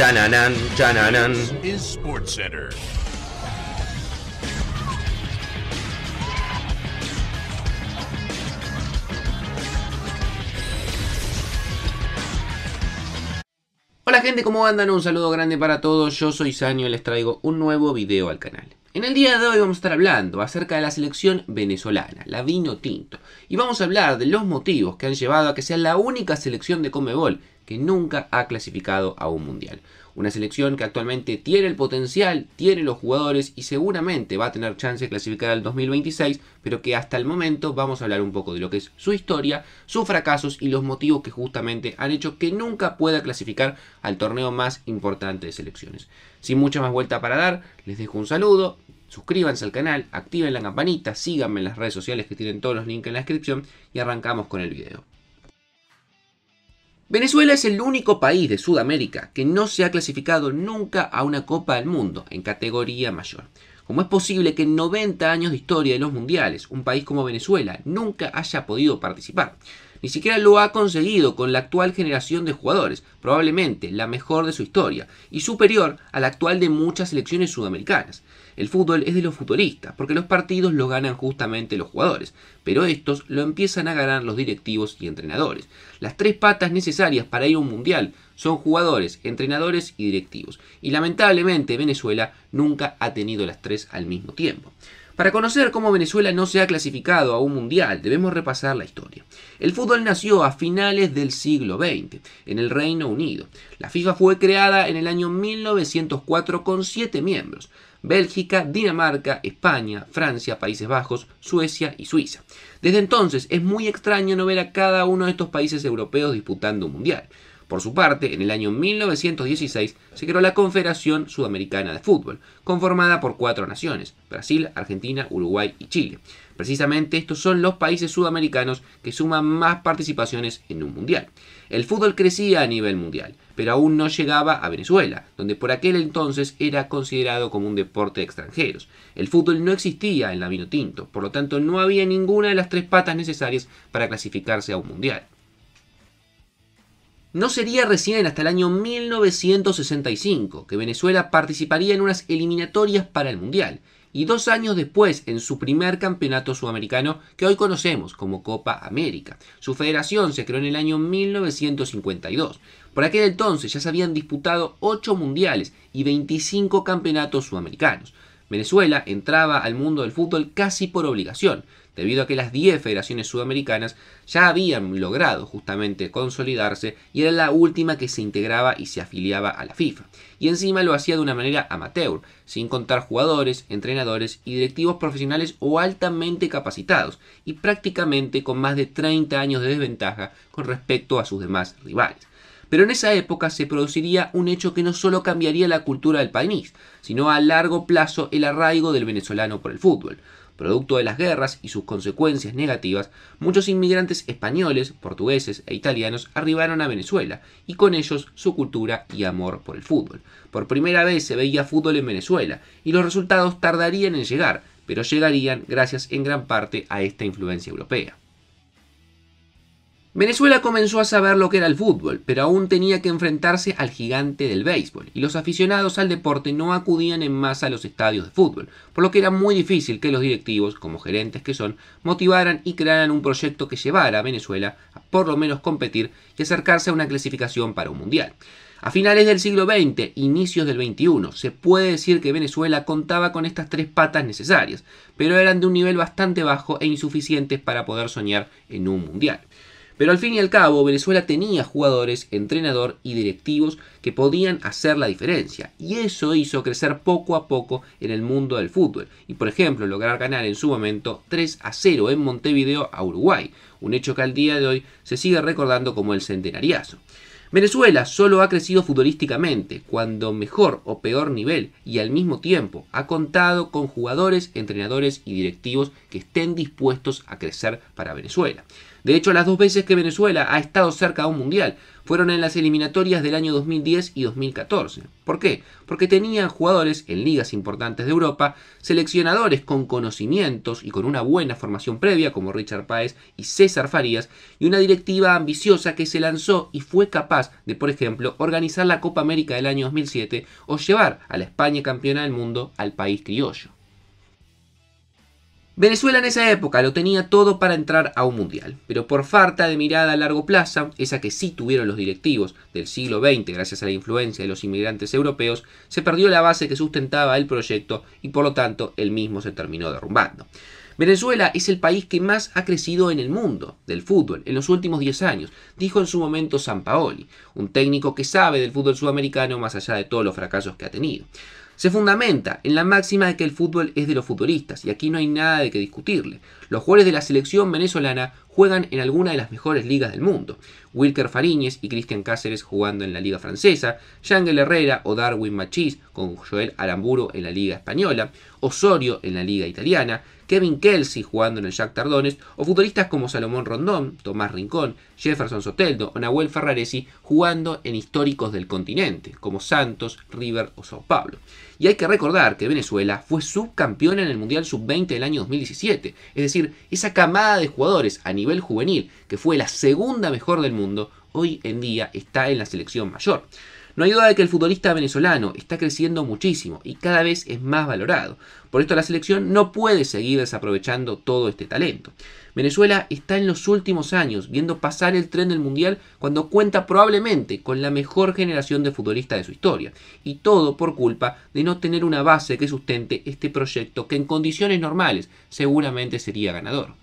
Chananan, chananan. Hola gente, ¿cómo andan? Un saludo grande para todos, yo soy Sanio y les traigo un nuevo video al canal. En el día de hoy vamos a estar hablando acerca de la selección venezolana, la vino tinto, y vamos a hablar de los motivos que han llevado a que sea la única selección de Comebol que nunca ha clasificado a un mundial. Una selección que actualmente tiene el potencial, tiene los jugadores y seguramente va a tener chance de clasificar al 2026, pero que hasta el momento vamos a hablar un poco de lo que es su historia, sus fracasos y los motivos que justamente han hecho que nunca pueda clasificar al torneo más importante de selecciones. Sin mucha más vuelta para dar, les dejo un saludo, suscríbanse al canal, activen la campanita, síganme en las redes sociales que tienen todos los links en la descripción y arrancamos con el video. Venezuela es el único país de Sudamérica que no se ha clasificado nunca a una Copa del Mundo en categoría mayor. ¿Cómo es posible que en 90 años de historia de los mundiales un país como Venezuela nunca haya podido participar? Ni siquiera lo ha conseguido con la actual generación de jugadores, probablemente la mejor de su historia, y superior a la actual de muchas selecciones sudamericanas. El fútbol es de los futbolistas, porque los partidos lo ganan justamente los jugadores, pero estos lo empiezan a ganar los directivos y entrenadores. Las tres patas necesarias para ir a un mundial son jugadores, entrenadores y directivos, y lamentablemente Venezuela nunca ha tenido las tres al mismo tiempo. Para conocer cómo Venezuela no se ha clasificado a un mundial, debemos repasar la historia. El fútbol nació a finales del siglo XX, en el Reino Unido. La FIFA fue creada en el año 1904 con siete miembros. Bélgica, Dinamarca, España, Francia, Países Bajos, Suecia y Suiza. Desde entonces es muy extraño no ver a cada uno de estos países europeos disputando un mundial. Por su parte, en el año 1916 se creó la Confederación Sudamericana de Fútbol, conformada por cuatro naciones, Brasil, Argentina, Uruguay y Chile. Precisamente estos son los países sudamericanos que suman más participaciones en un mundial. El fútbol crecía a nivel mundial, pero aún no llegaba a Venezuela, donde por aquel entonces era considerado como un deporte de extranjeros. El fútbol no existía en la tinto, por lo tanto no había ninguna de las tres patas necesarias para clasificarse a un mundial. No sería recién hasta el año 1965 que Venezuela participaría en unas eliminatorias para el Mundial, y dos años después en su primer campeonato sudamericano que hoy conocemos como Copa América. Su federación se creó en el año 1952. Por aquel entonces ya se habían disputado 8 mundiales y 25 campeonatos sudamericanos. Venezuela entraba al mundo del fútbol casi por obligación, debido a que las 10 federaciones sudamericanas ya habían logrado justamente consolidarse y era la última que se integraba y se afiliaba a la FIFA. Y encima lo hacía de una manera amateur, sin contar jugadores, entrenadores y directivos profesionales o altamente capacitados, y prácticamente con más de 30 años de desventaja con respecto a sus demás rivales. Pero en esa época se produciría un hecho que no solo cambiaría la cultura del país, sino a largo plazo el arraigo del venezolano por el fútbol. Producto de las guerras y sus consecuencias negativas, muchos inmigrantes españoles, portugueses e italianos arribaron a Venezuela y con ellos su cultura y amor por el fútbol. Por primera vez se veía fútbol en Venezuela y los resultados tardarían en llegar, pero llegarían gracias en gran parte a esta influencia europea. Venezuela comenzó a saber lo que era el fútbol, pero aún tenía que enfrentarse al gigante del béisbol, y los aficionados al deporte no acudían en masa a los estadios de fútbol, por lo que era muy difícil que los directivos, como gerentes que son, motivaran y crearan un proyecto que llevara a Venezuela a por lo menos competir y acercarse a una clasificación para un mundial. A finales del siglo XX, inicios del XXI, se puede decir que Venezuela contaba con estas tres patas necesarias, pero eran de un nivel bastante bajo e insuficientes para poder soñar en un mundial. Pero al fin y al cabo, Venezuela tenía jugadores, entrenador y directivos que podían hacer la diferencia. Y eso hizo crecer poco a poco en el mundo del fútbol. Y por ejemplo, lograr ganar en su momento 3 a 0 en Montevideo a Uruguay. Un hecho que al día de hoy se sigue recordando como el centenariazo. Venezuela solo ha crecido futbolísticamente cuando mejor o peor nivel y al mismo tiempo ha contado con jugadores, entrenadores y directivos que estén dispuestos a crecer para Venezuela. De hecho, las dos veces que Venezuela ha estado cerca de un mundial, fueron en las eliminatorias del año 2010 y 2014. ¿Por qué? Porque tenían jugadores en ligas importantes de Europa, seleccionadores con conocimientos y con una buena formación previa como Richard Páez y César Farías, y una directiva ambiciosa que se lanzó y fue capaz de, por ejemplo, organizar la Copa América del año 2007 o llevar a la España campeona del mundo al país criollo. Venezuela en esa época lo tenía todo para entrar a un mundial, pero por falta de mirada a largo plazo, esa que sí tuvieron los directivos del siglo XX gracias a la influencia de los inmigrantes europeos, se perdió la base que sustentaba el proyecto y por lo tanto el mismo se terminó derrumbando. Venezuela es el país que más ha crecido en el mundo del fútbol en los últimos 10 años, dijo en su momento San un técnico que sabe del fútbol sudamericano más allá de todos los fracasos que ha tenido se fundamenta en la máxima de que el fútbol es de los futbolistas, y aquí no hay nada de que discutirle. Los jugadores de la selección venezolana juegan en alguna de las mejores ligas del mundo. Wilker Fariñez y Cristian Cáceres jugando en la Liga Francesa, Yangel Herrera o Darwin Machís con Joel Aramburo en la Liga Española, Osorio en la Liga Italiana, Kevin Kelsey jugando en el Jack Tardones, o futbolistas como Salomón Rondón, Tomás Rincón, Jefferson Soteldo o Nahuel Ferraresi jugando en históricos del continente, como Santos, River o Sao Paulo. Y hay que recordar que Venezuela fue subcampeona en el Mundial Sub-20 del año 2017. Es decir, esa camada de jugadores a nivel juvenil, que fue la segunda mejor del mundo, hoy en día está en la selección mayor. No hay duda de que el futbolista venezolano está creciendo muchísimo y cada vez es más valorado. Por esto la selección no puede seguir desaprovechando todo este talento. Venezuela está en los últimos años viendo pasar el tren del Mundial cuando cuenta probablemente con la mejor generación de futbolistas de su historia. Y todo por culpa de no tener una base que sustente este proyecto que en condiciones normales seguramente sería ganador.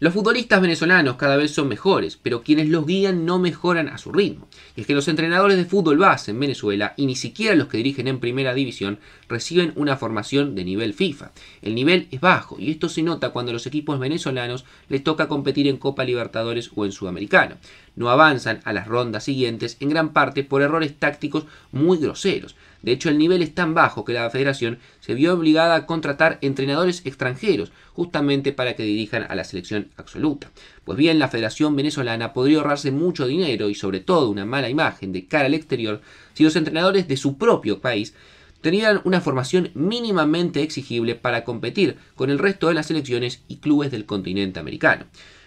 Los futbolistas venezolanos cada vez son mejores, pero quienes los guían no mejoran a su ritmo. Y es que los entrenadores de fútbol base en Venezuela, y ni siquiera los que dirigen en primera división, reciben una formación de nivel FIFA. El nivel es bajo, y esto se nota cuando a los equipos venezolanos les toca competir en Copa Libertadores o en Sudamericano. No avanzan a las rondas siguientes en gran parte por errores tácticos muy groseros. De hecho, el nivel es tan bajo que la federación se vio obligada a contratar entrenadores extranjeros, justamente para que dirijan a la selección absoluta. Pues bien, la federación venezolana podría ahorrarse mucho dinero y sobre todo una mala imagen de cara al exterior si los entrenadores de su propio país tenían una formación mínimamente exigible para competir con el resto de las selecciones y clubes del continente americano.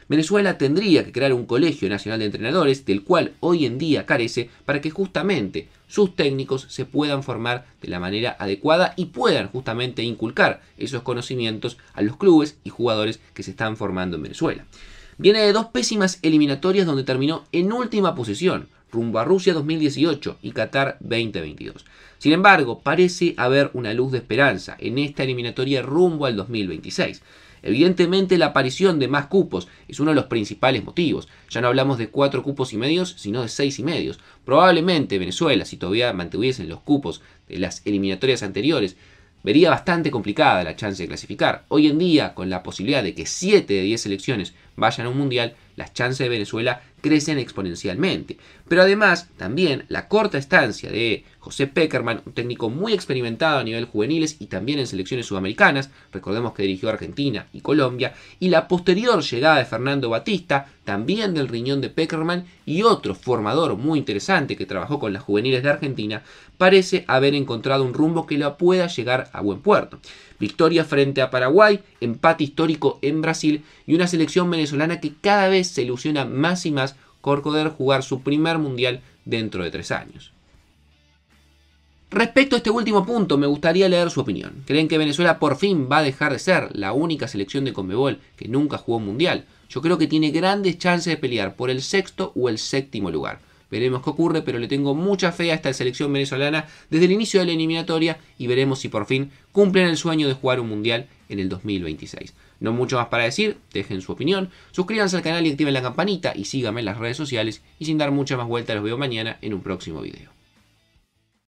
Venezuela tendría que crear un colegio nacional de entrenadores, del cual hoy en día carece, para que justamente sus técnicos se puedan formar de la manera adecuada y puedan justamente inculcar esos conocimientos a los clubes y jugadores que se están formando en Venezuela. Viene de dos pésimas eliminatorias donde terminó en última posición, rumbo a Rusia 2018 y Qatar 2022. Sin embargo, parece haber una luz de esperanza en esta eliminatoria rumbo al 2026. Evidentemente la aparición de más cupos es uno de los principales motivos. Ya no hablamos de cuatro cupos y medios, sino de seis y medios. Probablemente Venezuela, si todavía mantuviesen los cupos de las eliminatorias anteriores, vería bastante complicada la chance de clasificar. Hoy en día, con la posibilidad de que 7 de 10 selecciones vayan a un mundial, las chances de Venezuela crecen exponencialmente. Pero además, también la corta estancia de José Peckerman, un técnico muy experimentado a nivel juveniles y también en selecciones sudamericanas, recordemos que dirigió Argentina y Colombia, y la posterior llegada de Fernando Batista, también del riñón de Peckerman y otro formador muy interesante que trabajó con las juveniles de Argentina, parece haber encontrado un rumbo que lo pueda llegar a buen puerto. Victoria frente a Paraguay, empate histórico en Brasil y una selección venezolana que cada vez se ilusiona más y más poder jugar su primer mundial dentro de tres años. Respecto a este último punto, me gustaría leer su opinión. ¿Creen que Venezuela por fin va a dejar de ser la única selección de Conmebol que nunca jugó mundial? Yo creo que tiene grandes chances de pelear por el sexto o el séptimo lugar veremos qué ocurre, pero le tengo mucha fe a esta selección venezolana desde el inicio de la eliminatoria y veremos si por fin cumplen el sueño de jugar un mundial en el 2026. No mucho más para decir, dejen su opinión, suscríbanse al canal y activen la campanita y síganme en las redes sociales y sin dar mucha más vuelta los veo mañana en un próximo video.